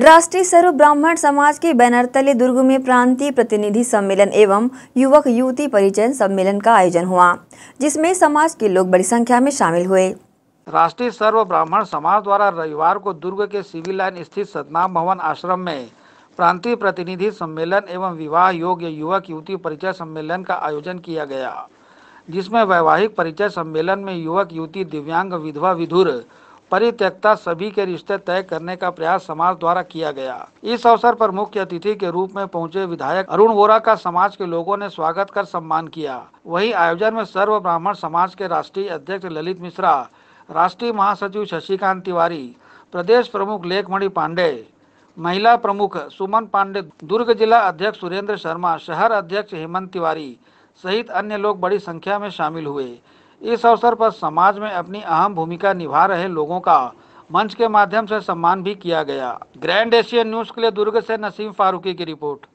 राष्ट्रीय सर्व ब्राह्मण समाज के बैनर तले दुर्ग में प्रांतीय प्रतिनिधि सम्मेलन एवं युवक युवती परिचय सम्मेलन का आयोजन हुआ जिसमें समाज के लोग बड़ी संख्या में शामिल हुए राष्ट्रीय सर्व ब्राह्मण समाज द्वारा रविवार को दुर्ग के सिविल लाइन स्थित सतनाम भवन आश्रम में प्रांतीय प्रतिनिधि सम्मेलन एवं विवाह योग्य युवक युवती परिचय सम्मेलन का आयोजन किया गया जिसमें वैवाहिक परिचय सम्मेलन में युवक युवती दिव्यांग विधवा विधुर परित्यक्ता सभी के रिश्ते तय करने का प्रयास समाज द्वारा किया गया इस अवसर पर मुख्य अतिथि के रूप में पहुंचे विधायक अरुण वोरा का समाज के लोगों ने स्वागत कर सम्मान किया वहीं आयोजन में सर्व ब्राह्मण समाज के राष्ट्रीय अध्यक्ष ललित मिश्रा राष्ट्रीय महासचिव शशिकांत तिवारी प्रदेश प्रमुख लेखमणि पांडे महिला प्रमुख सुमन पांडे दुर्ग जिला अध्यक्ष सुरेंद्र शर्मा शहर अध्यक्ष हेमंत तिवारी सहित अन्य लोग बड़ी संख्या में शामिल हुए इस अवसर पर समाज में अपनी अहम भूमिका निभा रहे लोगों का मंच के माध्यम से सम्मान भी किया गया ग्रैंड एशियन न्यूज के लिए दुर्ग से नसीम फारूकी की रिपोर्ट